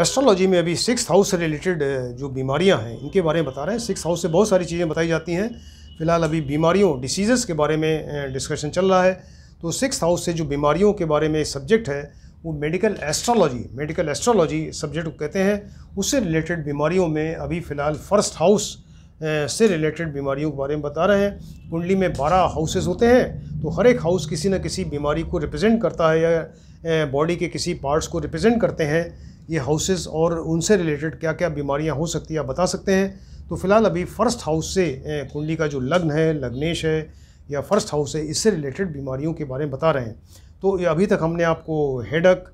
astrology में अभी six house से रिलेटेड जो बीमारियां हैं इनके बारे में बता रहे हैं सिक्स हाउस से बहुत सारी चीज़ें बताई जाती हैं फिलहाल अभी बीमारियों डिसीज़ के बारे में डिस्कशन चल रहा है तो सिक्स हाउस से जो बीमारियों के बारे में सब्जेक्ट है वो medical astrology medical astrology subject को कहते हैं उससे रिलेटेड बीमारियों में अभी फ़िलहाल फर्स्ट हाउस से रिलेटेड बीमारियों के बारे में बता रहे हैं कुंडली में बारह हाउसेज होते हैं तो हर एक हाउस किसी न किसी बीमारी को रिप्रेजेंट करता है या बॉडी के किसी पार्ट्स को रिप्रेजेंट करते हैं ये हाउसेस और उनसे रिलेटेड क्या क्या बीमारियां हो सकती हैं आप बता सकते हैं तो फिलहाल अभी फर्स्ट हाउस से कुंडली का जो लग्न है लग्नेश है या फर्स्ट हाउस है इससे रिलेटेड बीमारियों के बारे में बता रहे हैं तो अभी तक हमने आपको हेडक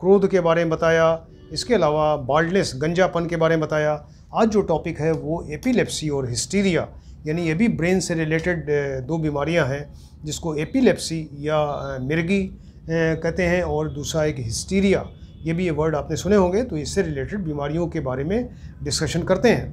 क्रोध के बारे में बताया इसके अलावा बाल्डनेस गंजापन के बारे में बताया आज जो टॉपिक है वो एपिलेप्सी और हिस्टीरिया यानी ये भी ब्रेन से रिलेटेड दो बीमारियां हैं जिसको एपिलेप्सी या मिर्गी कहते हैं और दूसरा एक हिस्टीरिया ये भी ये वर्ड आपने सुने होंगे तो इससे रिलेटेड बीमारियों के बारे में डिस्कशन करते हैं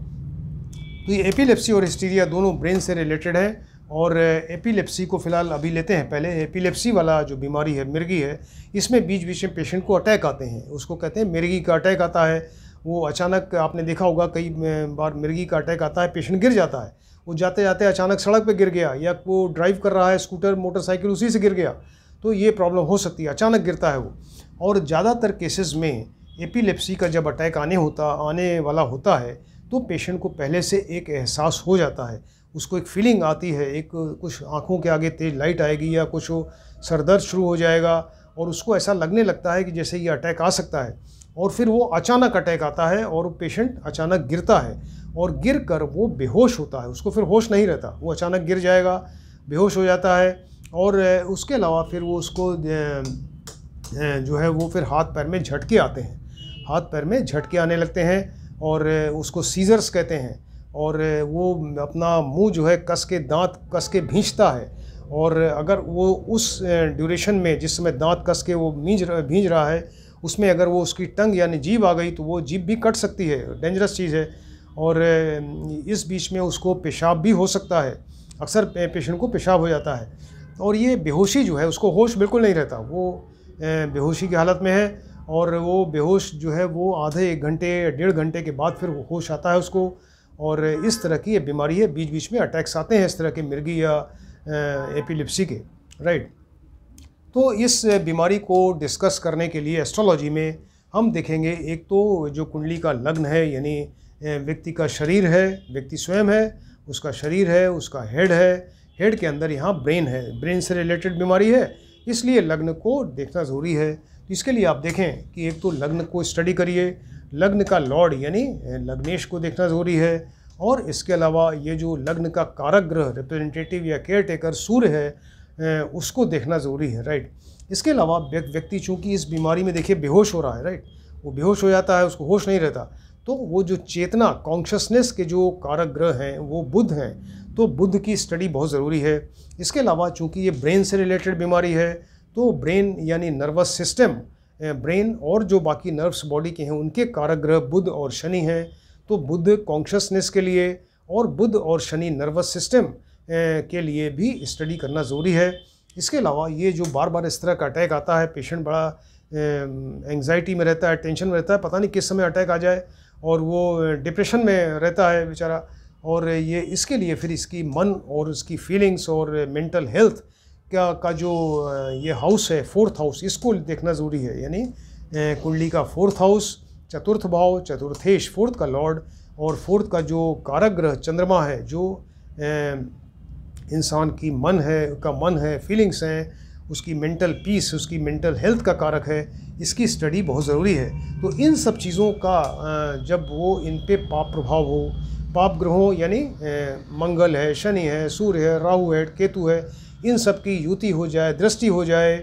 तो ये एपिलेप्सी और हिस्टीरिया दोनों ब्रेन से रिलेटेड है और एपिलेप्सी uh, को फ़िलहाल अभी लेते हैं पहले एपिलेप्सी वाला जो बीमारी है मिर्गी है इसमें बीच बीच में पेशेंट को अटैक आते हैं उसको कहते हैं मिर्गी का अटैक आता है वो अचानक आपने देखा होगा कई uh, बार मिर्गी का अटैक आता है पेशेंट गिर जाता है वो जाते जाते अचानक सड़क पर गिर गया या वो ड्राइव कर रहा है स्कूटर मोटरसाइकिल उसी से गिर गया तो ये प्रॉब्लम हो सकती है अचानक गिरता है वो और ज़्यादातर केसेस में एपिलेप्सी का जब अटैक आने होता आने वाला होता है तो पेशेंट को पहले से एक एहसास हो जाता है उसको एक फीलिंग आती है एक कुछ आँखों के आगे तेज़ लाइट आएगी या कुछ सरदर्द शुरू हो जाएगा और उसको ऐसा लगने लगता है कि जैसे ये अटैक आ सकता है और फिर वो अचानक अटैक आता है और पेशेंट अचानक गिरता है और गिर कर वो बेहोश होता है उसको फिर होश नहीं रहता वो अचानक गिर जाएगा बेहोश हो जाता है और उसके अलावा फिर वो उसको जो है वो फिर हाथ पैर में झटके आते हैं हाथ पैर में झटके आने लगते हैं और उसको सीजर्स कहते हैं और वो अपना मुंह जो है कस के दांत कस के भींचता है और अगर वो उस ड्यूरेशन में जिस समय दांत कस के वो भींज भींज रहा है उसमें अगर वो उसकी टंग यानी जीभ आ गई तो वो जीभ भी कट सकती है डेंजरस चीज़ है और इस बीच में उसको पेशाब भी हो सकता है अक्सर पेशेंट को पेशाब हो जाता है और ये बेहोशी जो है उसको होश बिल्कुल नहीं रहता वो बेहोशी की हालत में है और वो बेहोश जो है वो आधे एक घंटे डेढ़ घंटे के बाद फिर वो होश आता है उसको और इस तरह की ये बीमारी है बीच बीच में अटैक्स आते हैं इस तरह के मिर्गी या एपिलिप्सी के राइट तो इस बीमारी को डिस्कस करने के लिए एस्ट्रोलॉजी में हम देखेंगे एक तो जो कुंडली का लग्न है यानी व्यक्ति का शरीर है व्यक्ति स्वयं है उसका शरीर है उसका हेड है हेड के अंदर यहाँ ब्रेन है ब्रेन से रिलेटेड बीमारी है इसलिए लग्न को देखना ज़रूरी है तो इसके लिए आप देखें कि एक तो लग्न को स्टडी करिए लग्न का लॉर्ड यानी लग्नेश को देखना ज़रूरी है और इसके अलावा ये जो लग्न का कारक ग्रह रिप्रेजेंटेटिव या केयर टेकर सूर्य है उसको देखना ज़रूरी है राइट इसके अलावा व्यक्ति चूँकि इस बीमारी में देखिए बेहोश हो रहा है राइट वो बेहोश हो जाता है उसको होश नहीं रहता तो वो जो चेतना कॉन्शसनेस के जो कारक ग्रह हैं वो बुद्ध हैं तो बुद्ध की स्टडी बहुत ज़रूरी है इसके अलावा चूँकि ये ब्रेन से रिलेटेड बीमारी है तो ब्रेन यानी नर्वस सिस्टम ब्रेन और जो बाकी नर्व्स बॉडी के हैं उनके कारक ग्रह बुद्ध और शनि हैं तो बुद्ध कॉन्शसनेस के लिए और बुध और शनि नर्वस सिस्टम के लिए भी स्टडी करना ज़रूरी है इसके अलावा ये जो बार बार इस तरह का अटैक आता है पेशेंट बड़ा एंगजाइटी में रहता है टेंशन में रहता है पता नहीं किस समय अटैक आ जाए और वो डिप्रेशन में रहता है बेचारा और ये इसके लिए फिर इसकी मन और इसकी फीलिंग्स और मेंटल हेल्थ का का जो ये हाउस है फोर्थ हाउस इसको देखना ज़रूरी है यानी कुंडली का फोर्थ हाउस चतुर्थ भाव चतुर्थेश फोर्थ का लॉर्ड और फोर्थ का जो कारक ग्रह चंद्रमा है जो इंसान की मन है का मन है फीलिंग्स हैं उसकी मेंटल पीस उसकी मेंटल हेल्थ का कारक है इसकी स्टडी बहुत ज़रूरी है तो इन सब चीज़ों का जब वो इन पर पाप प्रभाव हो पाप ग्रहों यानी मंगल है शनि है सूर्य है राहु है केतु है इन सब की युति हो जाए दृष्टि हो जाए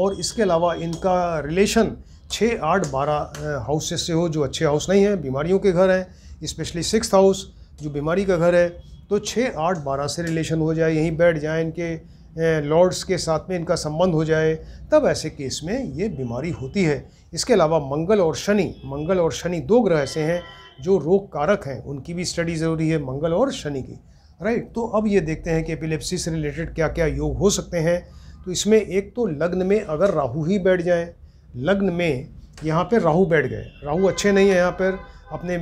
और इसके अलावा इनका रिलेशन छः आठ बारह हाउसेस से हो जो अच्छे हाउस नहीं हैं बीमारियों के घर हैं इस्पेशली सिक्स हाउस जो बीमारी का घर है तो छः आठ बारह से रिलेशन हो जाए यहीं बैठ जाए इनके लॉर्ड्स के साथ में इनका संबंध हो जाए तब ऐसे केस में ये बीमारी होती है इसके अलावा मंगल और शनि मंगल और शनि दो ग्रह ऐसे हैं जो रोग कारक हैं उनकी भी स्टडी ज़रूरी है मंगल और शनि की राइट तो अब ये देखते हैं कि एपिलेप्सी से रिलेटेड क्या क्या योग हो सकते हैं तो इसमें एक तो लग्न में अगर राहु ही बैठ जाए लग्न में यहाँ पर राहू बैठ गए राहू अच्छे नहीं हैं यहाँ पर अपने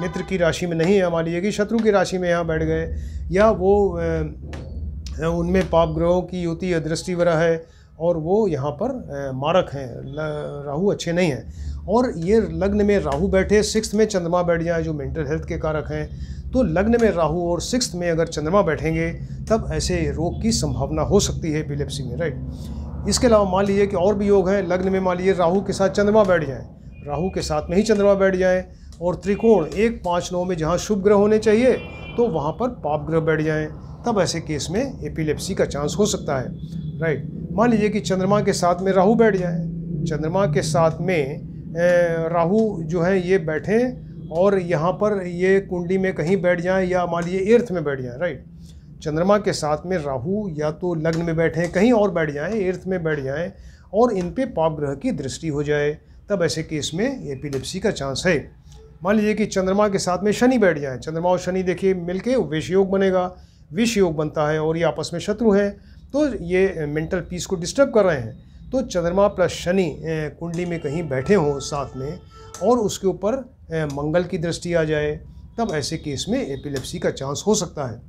मित्र की राशि में नहीं है मान लीजिए कि शत्रु की राशि में यहाँ बैठ गए या वो उनमें पाप ग्रहों की युति वरा है और वो यहाँ पर मारक हैं राहु अच्छे नहीं हैं और ये लग्न में राहु बैठे सिक्स में चंद्रमा बैठ जाए जो मेंटल हेल्थ के कारक हैं तो लग्न में राहु और सिक्स में अगर चंद्रमा बैठेंगे तब ऐसे रोग की संभावना हो सकती है पिलेप्सी में राइट इसके अलावा मान लीजिए कि और भी योग हैं लग्न में मान लीजिए राहु के साथ चंद्रमा बैठ जाए राहु के साथ में ही चंद्रमा बैठ जाए और त्रिकोण एक पाँच नौ में जहाँ शुभ ग्रह होने चाहिए तो वहाँ पर पाप ग्रह बैठ जाएँ तब ऐसे केस में एपिलेप्सी का चांस हो सकता है राइट मान लीजिए कि चंद्रमा के साथ में राहु बैठ जाए चंद्रमा के साथ में राहु जो है ये बैठें और यहाँ पर ये कुंडी में कहीं बैठ जाए या मान लीजिए एर्थ में बैठ जाए राइट चंद्रमा के साथ में राहु या तो लग्न में बैठें कहीं और बैठ जाए एर्थ में बैठ जाएँ और इन पर पाप ग्रह की दृष्टि हो जाए तब ऐसे केस में एपिलेप्सी का चांस है मान लीजिए कि चंद्रमा के साथ में शनि बैठ जाए चंद्रमा और शनि देखिए मिलके वेश योग बनेगा विष योग बनता है और ये आपस में शत्रु हैं तो ये मेंटल पीस को डिस्टर्ब कर रहे हैं तो चंद्रमा प्लस शनि कुंडली में कहीं बैठे हों साथ में और उसके ऊपर मंगल की दृष्टि आ जाए तब ऐसे केस में एपिलेप्सी का चांस हो सकता है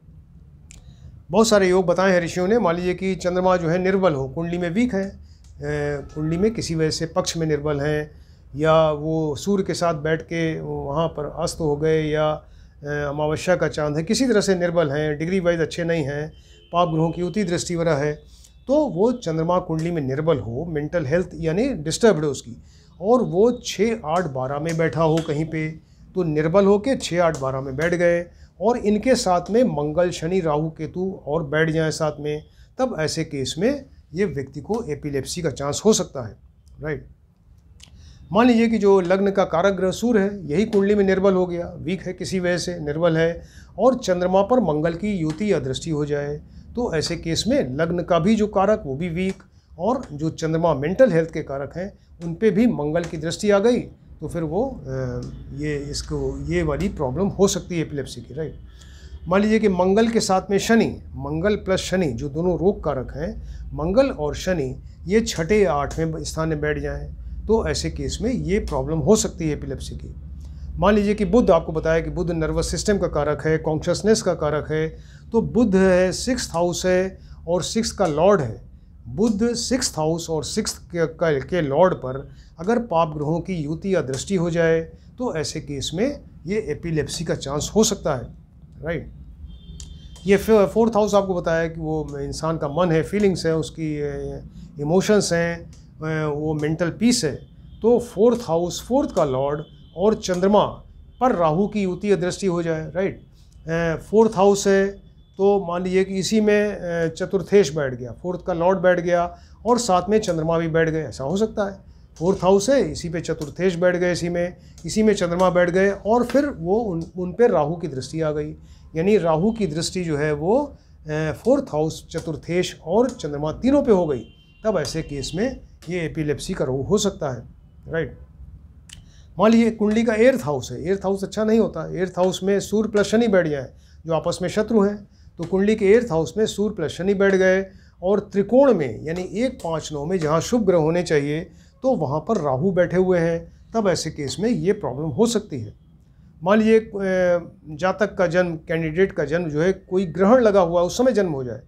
बहुत सारे योग बताए हैं ऋषियों ने मान लीजिए कि चंद्रमा जो है निर्बल हो कुंडली में वीक है कुंडली में किसी वजह से पक्ष में निर्बल हैं या वो सूर्य के साथ बैठ के वहाँ पर अस्त हो गए या अमावस्या का चांद है किसी तरह से निर्बल हैं डिग्री वाइज अच्छे नहीं हैं पाप ग्रहों की दृष्टि वरा है तो वो चंद्रमा कुंडली में निर्बल हो मेंटल हेल्थ यानी डिस्टर्ब हो उसकी और वो छः आठ बारह में बैठा हो कहीं पे तो निर्बल हो के छः आठ बारह में बैठ गए और इनके साथ में मंगल शनि राहु केतु और बैठ जाए साथ में तब ऐसे केस में ये व्यक्ति को एपिलेप्सी का चांस हो सकता है राइट मान लीजिए कि जो लग्न का कारक ग्रह सूर्य है यही कुंडली में निर्बल हो गया वीक है किसी वजह से निर्बल है और चंद्रमा पर मंगल की युति या दृष्टि हो जाए तो ऐसे केस में लग्न का भी जो कारक वो भी वीक और जो चंद्रमा मेंटल हेल्थ के कारक हैं उन पर भी मंगल की दृष्टि आ गई तो फिर वो ये इसको ये वाली प्रॉब्लम हो सकती है एपिलेप्सी की राइट मान लीजिए कि मंगल के साथ में शनि मंगल प्लस शनि जो दोनों रोग कारक हैं मंगल और शनि ये छठे या आठवें स्थान में बैठ जाएं तो ऐसे केस में ये प्रॉब्लम हो सकती है एपिलेप्सी की मान लीजिए कि बुद्ध आपको बताया कि बुद्ध नर्वस सिस्टम का कारक है कॉन्शसनेस का कारक है तो बुद्ध है सिक्स हाउस है और सिक्स का लॉर्ड है बुद्ध सिक्स हाउस और सिक्स के, के लॉर्ड पर अगर पाप ग्रहों की युति या दृष्टि हो जाए तो ऐसे केस में ये एपिलेप्सी का चांस हो सकता है राइट ये फोर्थ हाउस आपको बताया कि वो इंसान का मन है फीलिंग्स हैं उसकी इमोशंस हैं वो मेंटल पीस है तो फोर्थ हाउस फोर्थ का लॉर्ड और चंद्रमा पर राहु की युति दृष्टि हो जाए राइट फोर्थ हाउस है तो मान लीजिए कि इसी में चतुर्थेश बैठ गया फोर्थ का लॉर्ड बैठ गया और साथ में चंद्रमा भी बैठ गए ऐसा हो सकता है फोर्थ हाउस है इसी पे चतुर्थेश बैठ गए इसी में इसी में चंद्रमा बैठ गए और फिर वो उन उन पर राहू की दृष्टि आ गई यानी राहु की दृष्टि जो है वो फोर्थ हाउस चतुर्थेश और चंद्रमा तीनों पे हो गई तब ऐसे केस में ये एपिलेप्सी का रोग हो सकता है राइट मान लीजिए कुंडली का एर्थ हाउस है एर्थ हाउस अच्छा नहीं होता एर्थ हाउस में सूर्य प्लस शनि बैठ गया है जो आपस में शत्रु हैं तो कुंडली के एर्थ हाउस में सूर्य प्लस शनि बैठ गए और त्रिकोण में यानी एक पाँच नौ में जहाँ शुभ ग्रह होने चाहिए तो वहाँ पर राहु बैठे हुए हैं तब ऐसे केस में ये प्रॉब्लम हो सकती है मान लीजिए जातक का जन्म कैंडिडेट का जन्म जो है कोई ग्रहण लगा हुआ उस समय जन्म हो जाए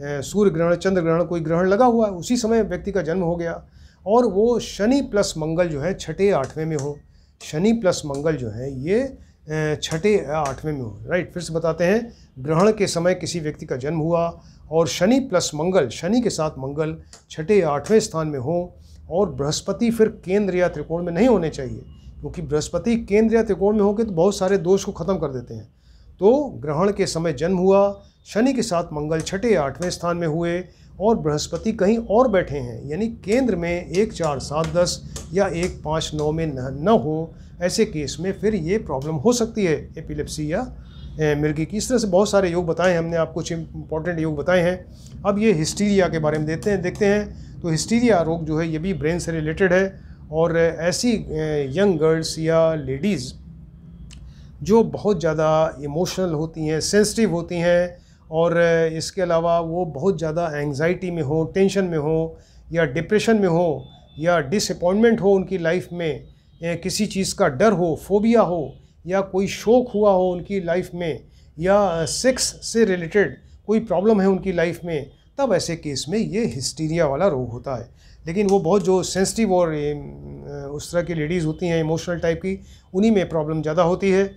सूर्य ग्रहण चंद्र ग्रहण कोई ग्रहण लगा हुआ है उसी समय व्यक्ति का जन्म हो गया और वो शनि प्लस मंगल जो है छठे आठवें में हो शनि प्लस मंगल जो है ये छठे आठवें में हो राइट फिर से बताते हैं ग्रहण के समय किसी व्यक्ति का जन्म हुआ और शनि प्लस मंगल शनि के साथ मंगल छठे या आठवें स्थान में हो और बृहस्पति फिर केंद्र या त्रिकोण में नहीं होने चाहिए क्योंकि बृहस्पति केंद्र या त्रिकोण में होकर तो बहुत सारे दोष को ख़त्म कर देते हैं तो ग्रहण के समय जन्म हुआ शनि के साथ मंगल छठे आठवें स्थान में हुए और बृहस्पति कहीं और बैठे हैं यानी केंद्र में एक चार सात दस या एक पाँच नौ में न, न हो ऐसे केस में फिर ये प्रॉब्लम हो सकती है एपिलेप्सी या मिर्गी की इस तरह से बहुत सारे योग बताए हैं हमने आप कुछ इंपॉर्टेंट योग बताए हैं अब ये हिस्टीरिया के बारे में देते हैं देखते हैं तो हिस्टीरिया रोग जो है ये भी ब्रेन से रिलेटेड है और ऐसी यंग गर्ल्स या लेडीज़ जो बहुत ज़्यादा इमोशनल होती हैं सेंसिटिव होती हैं और इसके अलावा वो बहुत ज़्यादा एंग्जाइटी में हो टेंशन में हो या डिप्रेशन में हो या डिसअपॉइंटमेंट हो उनकी लाइफ में किसी चीज़ का डर हो फोबिया हो या कोई शौक हुआ हो उनकी लाइफ में या सेक्स से रिलेटेड कोई प्रॉब्लम है उनकी लाइफ में तब ऐसे केस में ये हिस्टीरिया वाला रोग होता है लेकिन वो बहुत जो सेंसिटिव और उस तरह की लेडीज़ होती हैं इमोशनल टाइप की उन्हीं में प्रॉब्लम ज़्यादा होती है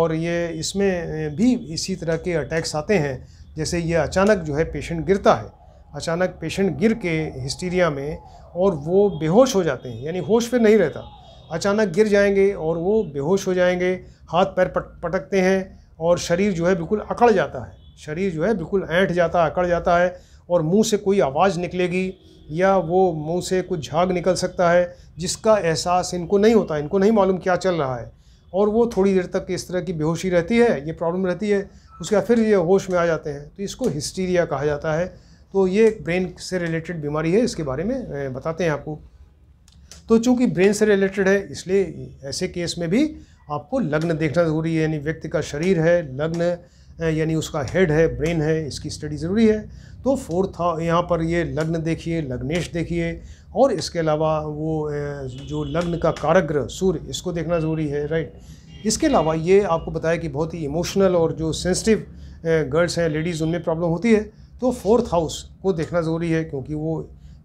और ये इसमें भी इसी तरह के अटैक्स आते हैं जैसे ये अचानक जो है पेशेंट गिरता है अचानक पेशेंट गिर के हिस्टीरिया में और वो बेहोश हो जाते हैं यानी होश फिर नहीं रहता अचानक गिर जाएंगे और वो बेहोश हो जाएंगे हाथ पैर पट, पटकते हैं और शरीर जो है बिल्कुल अकड़ जाता है शरीर जो है बिल्कुल ऐंठ जाता है अकड़ जाता है और मुंह से कोई आवाज़ निकलेगी या वो मुंह से कुछ झाग निकल सकता है जिसका एहसास इनको नहीं होता इनको नहीं मालूम क्या चल रहा है और वो थोड़ी देर तक इस तरह की बेहोशी रहती है ये प्रॉब्लम रहती है उसके बाद फिर ये होश में आ जाते हैं तो इसको हिस्टीरिया कहा जाता है तो ये ब्रेन से रिलेटेड बीमारी है इसके बारे में बताते हैं आपको तो चूँकि ब्रेन से रिलेटेड है इसलिए ऐसे केस में भी आपको लग्न देखना ज़रूरी है यानी व्यक्ति का शरीर है लग्न यानी उसका हेड है ब्रेन है इसकी स्टडी ज़रूरी है तो फोर्थ हाँ, यहाँ पर ये लग्न देखिए लग्नेश देखिए और इसके अलावा वो जो लग्न का कारक ग्रह सूर्य इसको देखना ज़रूरी है राइट इसके अलावा ये आपको बताया कि बहुत ही इमोशनल और जो सेंसिटिव गर्ल्स हैं लेडीज़ उनमें प्रॉब्लम होती है तो फोर्थ हाउस को देखना ज़रूरी है क्योंकि वो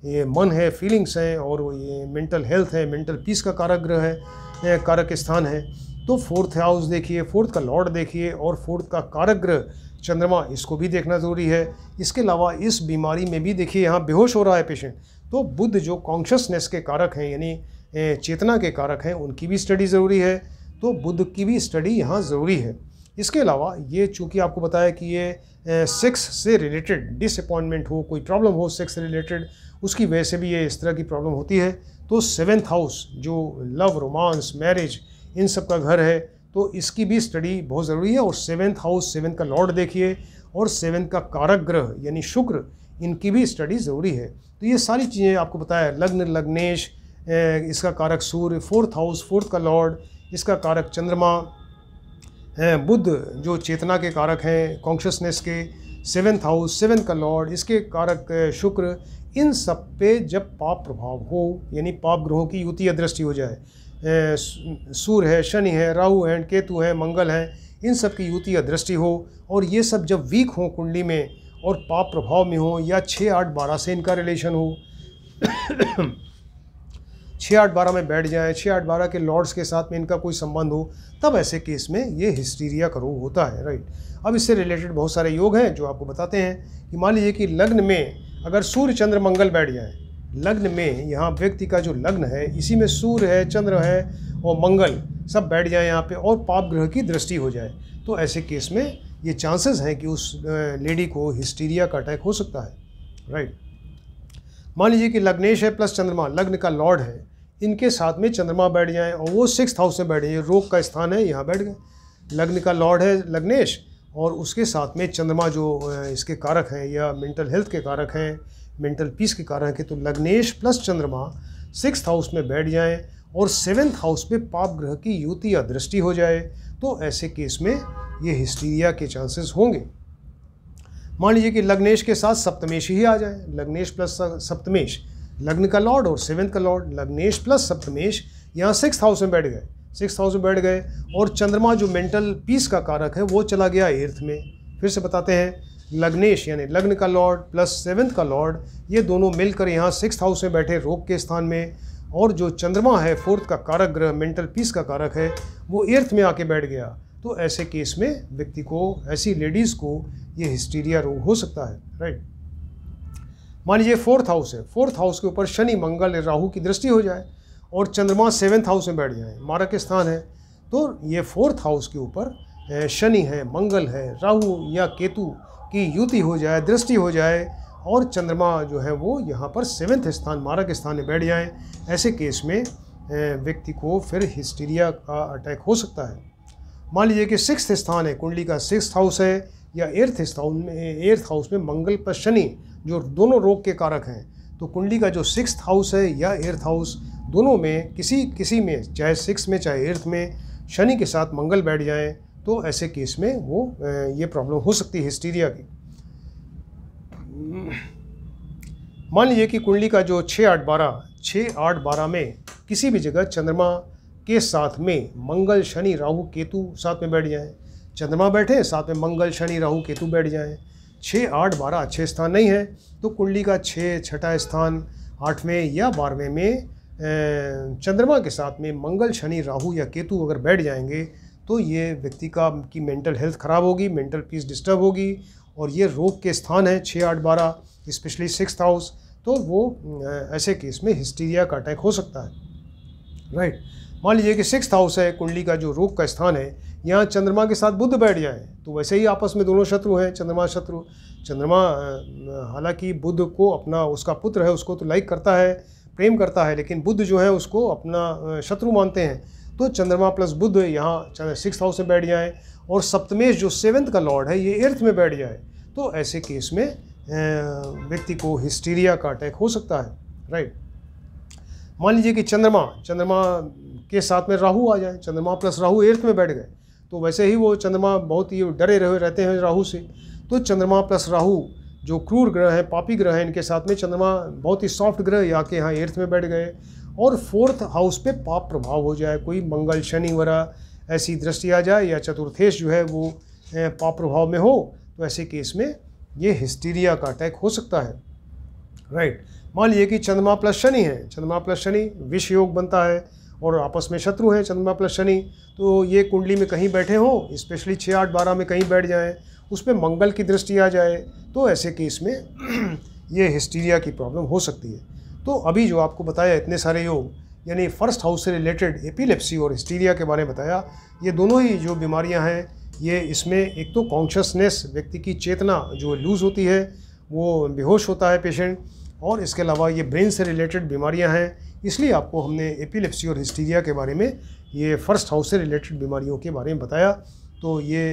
ये मन है फीलिंग्स हैं और ये मेंटल हेल्थ है मेंटल पीस का कारक ग्रह है कारक स्थान है तो फोर्थ हाउस देखिए फोर्थ का लॉर्ड देखिए और फोर्थ का कारक ग्रह चंद्रमा इसको भी देखना ज़रूरी है इसके अलावा इस बीमारी में भी देखिए यहाँ बेहोश हो रहा है पेशेंट तो बुद्ध जो कॉन्शसनेस के कारक हैं यानी चेतना के कारक हैं उनकी भी स्टडी ज़रूरी है तो बुद्ध की भी स्टडी यहाँ ज़रूरी है इसके अलावा ये चूँकि आपको बताया कि ये सेक्स से रिलेटेड डिसअपॉइंटमेंट हो कोई प्रॉब्लम हो सेक्स से रिलेटेड उसकी वजह से भी ये इस तरह की प्रॉब्लम होती है तो सेवेंथ हाउस जो लव रोमांस मैरिज इन सब का घर है तो इसकी भी स्टडी बहुत ज़रूरी है और सेवेंथ हाउस सेवेंथ का लॉर्ड देखिए और सेवेंथ का कारक ग्रह यानी शुक्र इनकी भी स्टडी ज़रूरी है तो ये सारी चीज़ें आपको बताया लग्न लग्नेश इसका कारक सूर्य फोर्थ हाउस फोर्थ का लॉर्ड इसका कारक चंद्रमा बुद्ध जो चेतना के कारक हैं कॉन्शियसनेस के सेवेंथ हाउस सेवेंथ का लॉर्ड इसके कारक शुक्र इन सब पे जब पाप प्रभाव हो यानी पाप ग्रहों की युति दृष्टि हो जाए सूर्य है शनि है राहु है केतु है मंगल है इन सब की युति या दृष्टि हो और ये सब जब वीक हो कुंडली में और पाप प्रभाव में हो या छः आठ बारह से इनका रिलेशन हो छः आठ बारह में बैठ जाए छः आठ बारह के लॉर्ड्स के साथ में इनका कोई संबंध हो तब ऐसे केस में ये हिस्टीरिया का रोग होता है राइट अब इससे रिलेटेड बहुत सारे योग हैं जो आपको बताते हैं कि मान लीजिए कि लग्न में अगर सूर्य चंद्र मंगल बैठ जाए लग्न में यहाँ व्यक्ति का जो लग्न है इसी में सूर्य है चंद्र है और मंगल सब बैठ जाए यहाँ पे और पाप ग्रह की दृष्टि हो जाए तो ऐसे केस में ये चांसेस हैं कि उस लेडी को हिस्टीरिया का अटैक हो सकता है राइट मान लीजिए कि लग्नेश है प्लस चंद्रमा लग्न का लॉर्ड है इनके साथ में चंद्रमा बैठ जाए और वो सिक्स हाउस में बैठ जाए रोग का स्थान है यहाँ बैठ गए लग्न का लॉर्ड है लग्नेश और उसके साथ में चंद्रमा जो इसके कारक हैं या मेंटल हेल्थ के कारक हैं मेंटल पीस के कारण है कि तो लग्नेश प्लस चंद्रमा सिक्स हाउस में बैठ जाएं और सेवेंथ हाउस में पाप ग्रह की युति या दृष्टि हो जाए तो ऐसे केस में ये हिस्टीरिया के चांसेस होंगे मान लीजिए कि लग्नेश के साथ सप्तमेश ही आ जाए लग्नेश प्लस सप्तमेश लग्न का लॉर्ड और सेवेंथ का लॉर्ड लग्नेश प्लस सप्तमेश यहाँ सिक्स हाउस में बैठ गए सिक्स हाउस में बैठ गए और चंद्रमा जो मेंटल पीस का कारक है वो चला गया एर्थ में फिर से बताते हैं लग्नेश यानी लग्न का लॉर्ड प्लस सेवन्थ का लॉर्ड ये दोनों मिलकर यहाँ सिक्स हाउस में बैठे रोग के स्थान में और जो चंद्रमा है फोर्थ का कारक ग्रह मेंटल पीस का कारक है वो एर्थ में आके बैठ गया तो ऐसे केस में व्यक्ति को ऐसी लेडीज़ को ये हिस्टीरिया रोग हो सकता है राइट मान लीजिए फोर्थ हाउस है फोर्थ हाउस के ऊपर शनि मंगल या राहू की दृष्टि हो जाए और चंद्रमा सेवन्थ हाउस में बैठ जाए मारक स्थान है तो ये फोर्थ हाउस के ऊपर शनि है मंगल है राहु या केतु की युति हो जाए दृष्टि हो जाए और चंद्रमा जो है वो यहाँ पर सेवन्थ स्थान मारक स्थान में बैठ जाए ऐसे केस में व्यक्ति को फिर हिस्टीरिया का अटैक हो सकता है मान लीजिए कि सिक्स्थ स्थान है कुंडली का सिक्स हाउस है या एर्थ स्थान में एर्थ हाउस में मंगल पर शनि जो दोनों रोग के कारक हैं तो कुंडली का जो सिक्स हाउस है या एर्थ हाउस दोनों में किसी किसी में चाहे सिक्स में चाहे एर्थ में शनि के साथ मंगल बैठ जाएँ तो ऐसे केस में वो ये प्रॉब्लम हो सकती है हिस्टीरिया की मान लीजिए कि कुंडली का जो छः आठ बारह छः आठ बारह में किसी भी जगह चंद्रमा के साथ में मंगल शनि राहु केतु साथ में बैठ जाएं चंद्रमा बैठे साथ में मंगल शनि राहु केतु बैठ जाएं छः आठ बारह अच्छे स्थान नहीं है तो कुंडली का छः छठा स्थान आठवें या बारहवें में चंद्रमा के साथ में मंगल शनि राहु या केतु अगर बैठ जाएंगे तो ये व्यक्ति का की मेंटल हेल्थ ख़राब होगी मेंटल पीस डिस्टर्ब होगी और ये रोग के स्थान हैं छः आठ बारह स्पेशली सिक्स हाउस तो वो ऐसे केस में हिस्टीरिया का अटैक हो सकता है राइट मान लीजिए कि सिक्स हाउस है कुंडली का जो रोग का स्थान है यहाँ चंद्रमा के साथ बुद्ध बैठ जाए तो वैसे ही आपस में दोनों शत्रु हैं चंद्रमा शत्रु चंद्रमा हालांकि बुद्ध को अपना उसका पुत्र है उसको तो लाइक करता है प्रेम करता है लेकिन बुद्ध जो है उसको अपना शत्रु मानते हैं तो चंद्रमा प्लस बुद्ध यहाँ चंद्र सिक्स हाउस में बैठ जाए और सप्तमेश जो सेवेंथ का लॉर्ड है ये एर्थ में बैठ जाए तो ऐसे केस में व्यक्ति को हिस्टीरिया का अटैक हो सकता है राइट मान लीजिए कि चंद्रमा चंद्रमा के साथ में राहु आ जाए चंद्रमा प्लस राहु एर्थ में बैठ गए तो वैसे ही वो चंद्रमा बहुत ही डरे रहे रहते हैं राहु से तो चंद्रमा प्लस राहु जो क्रूर ग्रह हैं पापी ग्रह हैं इनके साथ में चंद्रमा बहुत ही सॉफ्ट ग्रह या के यहाँ एर्थ में बैठ गए और फोर्थ हाउस पे पाप प्रभाव हो जाए कोई मंगल शनि वगैरह ऐसी दृष्टि आ जाए या चतुर्थेश जो है वो पाप प्रभाव में हो तो ऐसे केस में ये हिस्टीरिया का अटैक हो सकता है राइट मान लीजिए कि चंद्रमा प्लस शनि है चंद्रमा प्लस शनि विष योग बनता है और आपस में शत्रु हैं चंद्रमा प्लस शनि तो ये कुंडली में कहीं बैठे हों स्पेशली छः आठ बारह में कहीं बैठ जाएँ उस पर मंगल की दृष्टि आ जाए तो ऐसे केस में ये हिस्टीरिया की प्रॉब्लम हो सकती है तो अभी जो आपको बताया इतने सारे योग यानी फर्स्ट हाउस से रिलेटेड एपिलेप्सी और हिस्टीरिया के बारे में बताया ये दोनों ही जो बीमारियां हैं ये इसमें एक तो कॉन्शसनेस व्यक्ति की चेतना जो लूज़ होती है वो बेहोश होता है पेशेंट और इसके अलावा ये ब्रेन से रिलेटेड बीमारियां हैं इसलिए आपको हमने एपिलेप्सी और हिस्टीरिया के बारे में ये फर्स्ट हाउस से रिलेटेड बीमारियों के बारे में बताया तो ये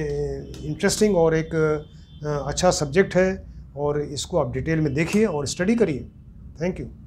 इंटरेस्टिंग और एक अच्छा सब्जेक्ट है और इसको आप डिटेल में देखिए और स्टडी करिए थैंक यू